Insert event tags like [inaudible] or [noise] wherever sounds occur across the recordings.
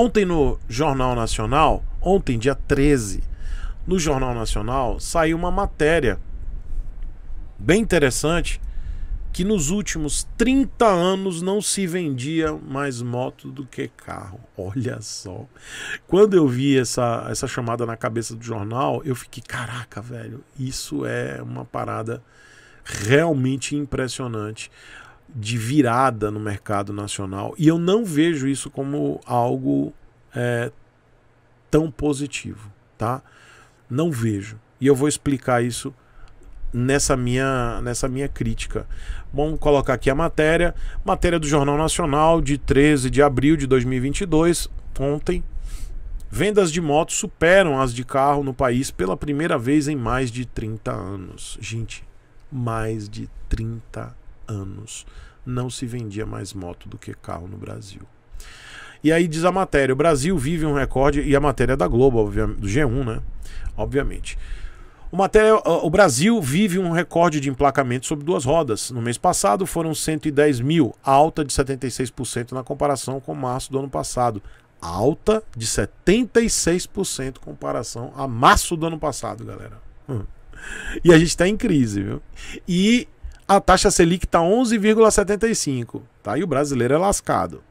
Ontem no Jornal Nacional, ontem, dia 13, no Jornal Nacional saiu uma matéria bem interessante que nos últimos 30 anos não se vendia mais moto do que carro. [laughs] Olha só. Quando eu vi essa, essa chamada na cabeça do jornal, eu fiquei, caraca, velho, isso é uma parada realmente impressionante de virada no mercado nacional. E eu não vejo isso como algo é, tão positivo, tá? Não vejo. E eu vou explicar isso nessa minha, nessa minha crítica. Vamos colocar aqui a matéria. Matéria do Jornal Nacional de 13 de abril de 2022, ontem. Vendas de motos superam as de carro no país pela primeira vez em mais de 30 anos. Gente, mais de 30 anos anos não se vendia mais moto do que carro no Brasil. E aí diz a matéria: o Brasil vive um recorde, e a matéria é da Globo, do G1, né? Obviamente. O, matéria, o Brasil vive um recorde de emplacamento sobre duas rodas. No mês passado foram 110 mil, alta de 76% na comparação com março do ano passado. Alta de 76% comparação a março do ano passado, galera. Hum. E a gente está em crise, viu? E a taxa Selic está 11,75, tá? E o brasileiro é lascado.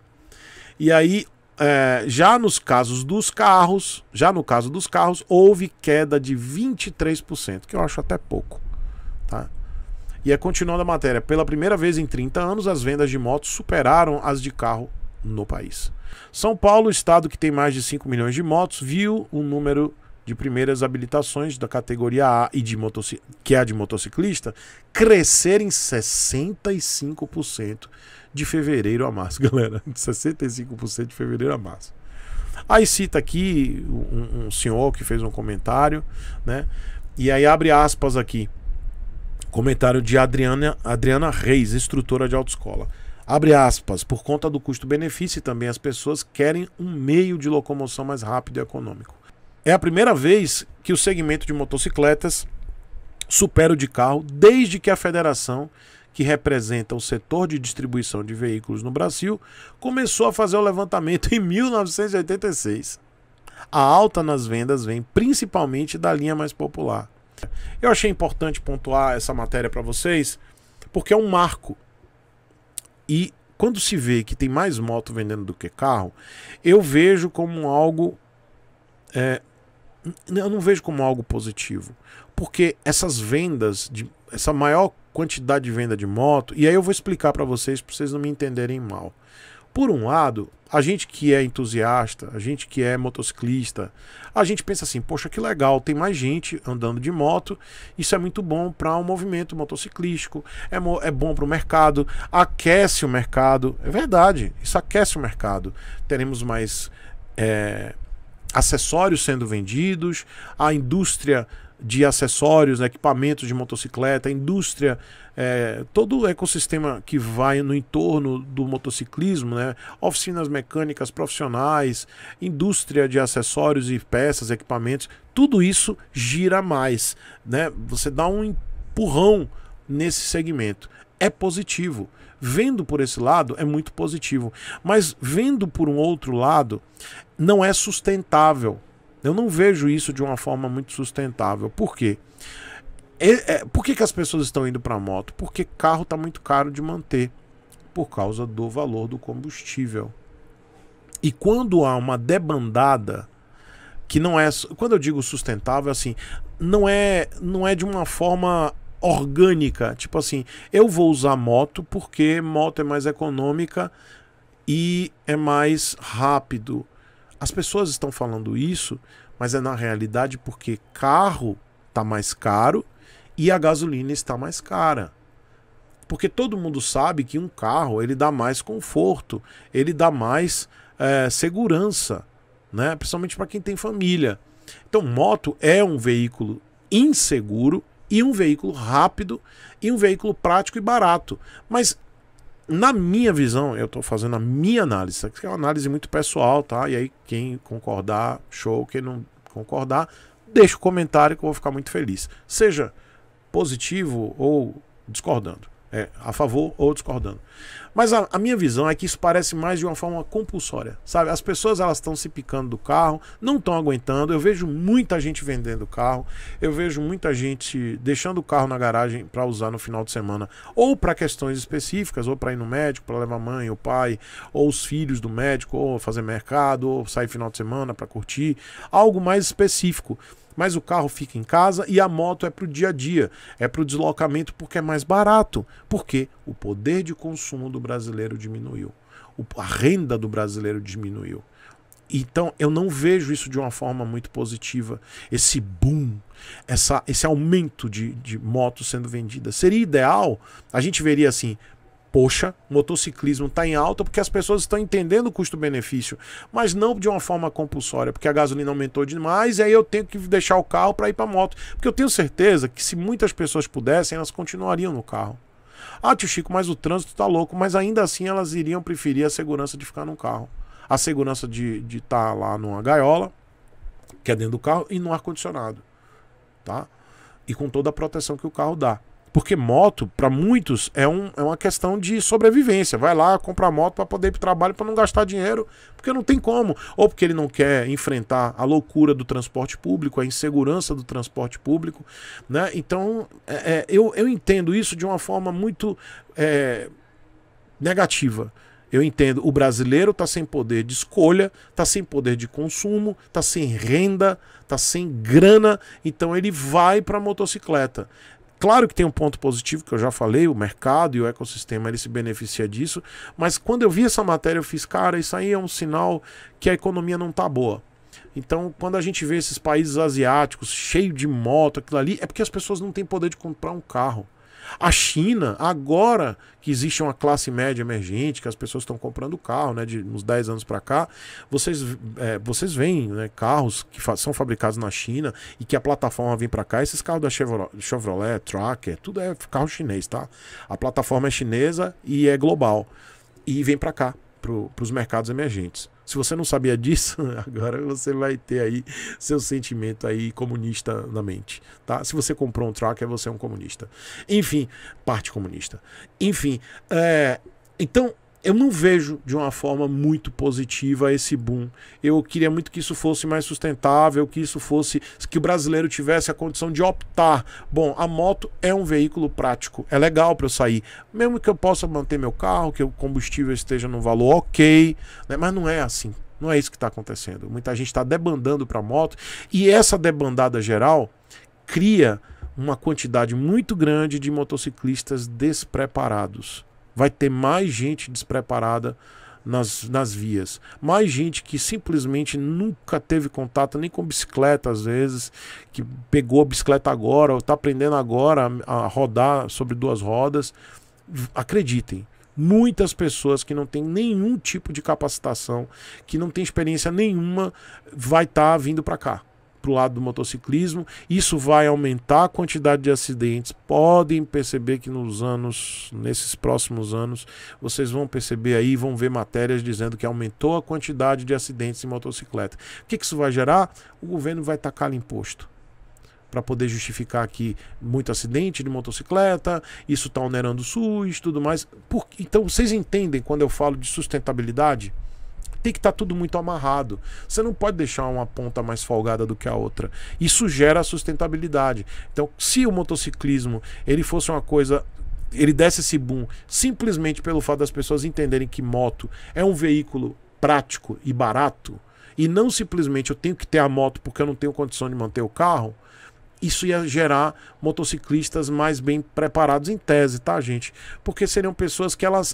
E aí, é, já nos casos dos carros, já no caso dos carros, houve queda de 23%, que eu acho até pouco, tá? E é continuando a matéria, pela primeira vez em 30 anos, as vendas de motos superaram as de carro no país. São Paulo, estado que tem mais de 5 milhões de motos, viu um número de primeiras habilitações da categoria A e de motocic... que é a de motociclista, crescer em 65% de fevereiro a março, [laughs] galera. 65% de fevereiro a março. Aí cita aqui um, um senhor que fez um comentário, né? E aí abre aspas aqui. Comentário de Adriana, Adriana Reis, instrutora de autoescola. Abre aspas, por conta do custo-benefício também as pessoas querem um meio de locomoção mais rápido e econômico. É a primeira vez que o segmento de motocicletas supera o de carro desde que a federação que representa o setor de distribuição de veículos no Brasil, começou a fazer o levantamento [laughs] em 1986. A alta nas vendas vem principalmente da linha mais popular. Eu achei importante pontuar essa matéria para vocês, porque é um marco. E quando se vê que tem mais moto vendendo do que carro, eu vejo como algo é, eu não vejo como algo positivo. Porque essas vendas, de, essa maior quantidade de venda de moto, e aí eu vou explicar para vocês, para vocês não me entenderem mal. Por um lado, a gente que é entusiasta, a gente que é motociclista, a gente pensa assim: poxa, que legal, tem mais gente andando de moto, isso é muito bom para o um movimento motociclístico, é, mo é bom para o mercado, aquece o mercado. É verdade, isso aquece o mercado. Teremos mais é, acessórios sendo vendidos, a indústria de acessórios, né, equipamentos de motocicleta, indústria, é, todo o ecossistema que vai no entorno do motociclismo, né, oficinas mecânicas profissionais, indústria de acessórios e peças, equipamentos, tudo isso gira mais. Né? Você dá um empurrão nesse segmento. É positivo. Vendo por esse lado, é muito positivo. Mas vendo por um outro lado, não é sustentável. Eu não vejo isso de uma forma muito sustentável. Por quê? É, é, por que, que as pessoas estão indo para moto? Porque carro está muito caro de manter por causa do valor do combustível. E quando há uma debandada que não é, quando eu digo sustentável, assim, não é, não é de uma forma orgânica, tipo assim, eu vou usar moto porque moto é mais econômica e é mais rápido. As pessoas estão falando isso, mas é na realidade porque carro está mais caro e a gasolina está mais cara. Porque todo mundo sabe que um carro ele dá mais conforto, ele dá mais é, segurança, né? principalmente para quem tem família. Então, moto é um veículo inseguro e um veículo rápido e um veículo prático e barato. Mas na minha visão, eu estou fazendo a minha análise, que é uma análise muito pessoal, tá? E aí, quem concordar, show. Quem não concordar, deixa o um comentário que eu vou ficar muito feliz. Seja positivo ou discordando. É, a favor ou discordando. Mas a, a, minha visão é que isso parece mais de uma forma compulsória, sabe? As pessoas elas estão se picando do carro, não estão aguentando. Eu vejo muita gente vendendo o carro, eu vejo muita gente deixando o carro na garagem para usar no final de semana, ou para questões específicas, ou para ir no médico, para levar a mãe, o pai, ou os filhos do médico, ou fazer mercado, ou sair final de semana para curtir, algo mais específico mas o carro fica em casa e a moto é para o dia a dia, é para o deslocamento porque é mais barato, porque o poder de consumo do brasileiro diminuiu, a renda do brasileiro diminuiu. Então eu não vejo isso de uma forma muito positiva, esse boom, essa, esse aumento de, de motos sendo vendidas. Seria ideal, a gente veria assim, Poxa, motociclismo está em alta porque as pessoas estão entendendo o custo-benefício, mas não de uma forma compulsória, porque a gasolina aumentou demais e aí eu tenho que deixar o carro para ir para moto. Porque eu tenho certeza que se muitas pessoas pudessem, elas continuariam no carro. Ah, tio Chico, mas o trânsito está louco, mas ainda assim elas iriam preferir a segurança de ficar no carro. A segurança de estar tá lá numa gaiola, que é dentro do carro, e no ar-condicionado. Tá? E com toda a proteção que o carro dá. Porque moto, para muitos, é, um, é uma questão de sobrevivência. Vai lá comprar moto para poder ir para trabalho, para não gastar dinheiro, porque não tem como. Ou porque ele não quer enfrentar a loucura do transporte público, a insegurança do transporte público. Né? Então, é, é eu, eu entendo isso de uma forma muito é, negativa. Eu entendo, o brasileiro está sem poder de escolha, está sem poder de consumo, está sem renda, está sem grana, então ele vai para a motocicleta. Claro que tem um ponto positivo que eu já falei, o mercado e o ecossistema ele se beneficia disso, mas quando eu vi essa matéria eu fiz, cara, isso aí é um sinal que a economia não tá boa. Então, quando a gente vê esses países asiáticos cheio de moto, aquilo ali, é porque as pessoas não têm poder de comprar um carro. A China, agora que existe uma classe média emergente, que as pessoas estão comprando carro, né, de uns 10 anos para cá, vocês, é, vocês veem né, carros que fa são fabricados na China e que a plataforma vem para cá, esses carros da Chevrolet, Chevrolet, Tracker, tudo é carro chinês, tá? A plataforma é chinesa e é global e vem para cá para os mercados emergentes. Se você não sabia disso, [laughs] agora você vai ter aí seu sentimento aí comunista na mente, tá? Se você comprou um tracker, você é um comunista. Enfim, parte comunista. Enfim, é, então eu não vejo de uma forma muito positiva esse boom. Eu queria muito que isso fosse mais sustentável, que isso fosse que o brasileiro tivesse a condição de optar. Bom, a moto é um veículo prático, é legal para eu sair, mesmo que eu possa manter meu carro, que o combustível esteja no valor ok, né? mas não é assim. Não é isso que está acontecendo. Muita gente está debandando para a moto e essa debandada geral cria uma quantidade muito grande de motociclistas despreparados vai ter mais gente despreparada nas, nas vias. Mais gente que simplesmente nunca teve contato nem com bicicleta, às vezes, que pegou a bicicleta agora, ou está aprendendo agora a, a rodar sobre duas rodas. Acreditem, muitas pessoas que não têm nenhum tipo de capacitação, que não têm experiência nenhuma, vai estar tá vindo para cá para o lado do motociclismo. Isso vai aumentar a quantidade de acidentes. Podem perceber que nos anos, nesses próximos anos, vocês vão perceber aí, vão ver matérias dizendo que aumentou a quantidade de acidentes em motocicleta. O que, que isso vai gerar? O governo vai tacar imposto para poder justificar que muito acidente de motocicleta, isso está onerando o SUS, tudo mais. Por... Então vocês entendem quando eu falo de sustentabilidade? tem que estar tá tudo muito amarrado. Você não pode deixar uma ponta mais folgada do que a outra. Isso gera sustentabilidade. Então, se o motociclismo ele fosse uma coisa ele desse esse boom simplesmente pelo fato das pessoas entenderem que moto é um veículo prático e barato, e não simplesmente eu tenho que ter a moto porque eu não tenho condição de manter o carro, isso ia gerar motociclistas mais bem preparados em tese, tá, gente? Porque seriam pessoas que elas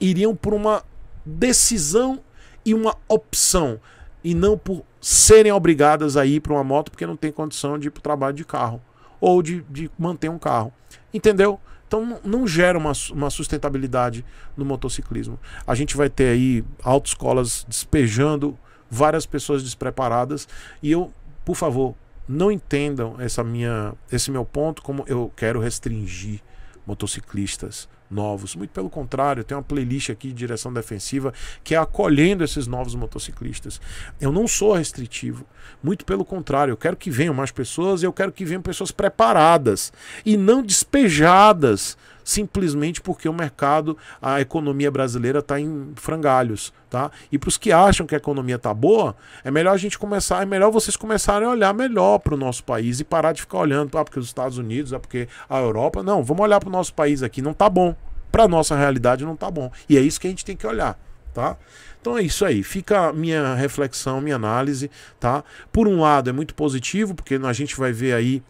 iriam por uma decisão e uma opção e não por serem obrigadas a ir para uma moto porque não tem condição de ir para o trabalho de carro ou de, de, manter um carro. Entendeu? Então não gera uma, uma sustentabilidade no motociclismo. A gente vai ter aí autoescolas despejando várias pessoas despreparadas e eu, por favor, não entendam essa minha, esse meu ponto como eu quero restringir motociclistas novos. Muito pelo contrário, tem uma playlist aqui de direção defensiva que é acolhendo esses novos motociclistas. Eu não sou restritivo, muito pelo contrário, eu quero que venham mais pessoas e eu quero que venham pessoas preparadas e não despejadas simplesmente porque o mercado, a economia brasileira está em frangalhos, tá? E para os que acham que a economia está boa, é melhor a gente começar, é melhor vocês começarem a olhar melhor para o nosso país e parar de ficar olhando, ah, porque os Estados Unidos, ah, porque a Europa. Não, vamos olhar para o nosso país aqui, não tá bom. Para nossa realidade não tá bom. E é isso que a gente tem que olhar, tá? Então é isso aí, fica a minha reflexão, minha análise, tá? Por um lado é muito positivo, porque a gente vai ver aí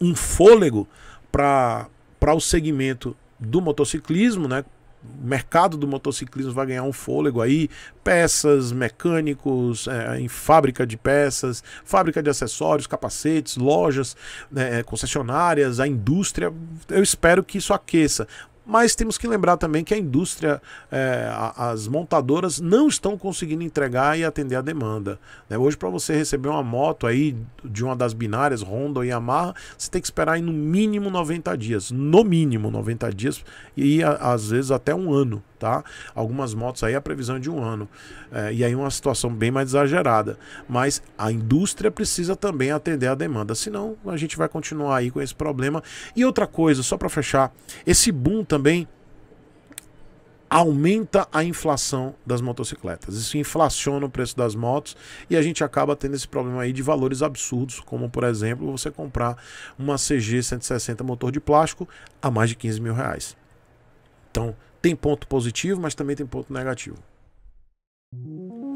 um fôlego para para o segmento do motociclismo, né? O mercado do motociclismo vai ganhar um fôlego aí, peças, mecânicos, é, em fábrica de peças, fábrica de acessórios, capacetes, lojas, né, é, concessionárias, a indústria. Eu espero que isso aqueça. Mas temos que lembrar também que a indústria, é, as montadoras não estão conseguindo entregar e atender a demanda. Né? Hoje, para você receber uma moto aí de uma das binárias, Honda ou Yamaha, você tem que esperar aí no mínimo 90 dias. No mínimo 90 dias e às vezes até um ano. Tá? Algumas motos aí a previsão é de um ano. É, e aí uma situação bem mais exagerada. Mas a indústria precisa também atender a demanda. Senão a gente vai continuar aí com esse problema. E outra coisa, só para fechar, esse boom também também aumenta a inflação das motocicletas. Isso inflaciona o preço das motos e a gente acaba tendo esse problema aí de valores absurdos, como por exemplo você comprar uma CG 160 motor de plástico a mais de 15 mil reais. Então tem ponto positivo, mas também tem ponto negativo.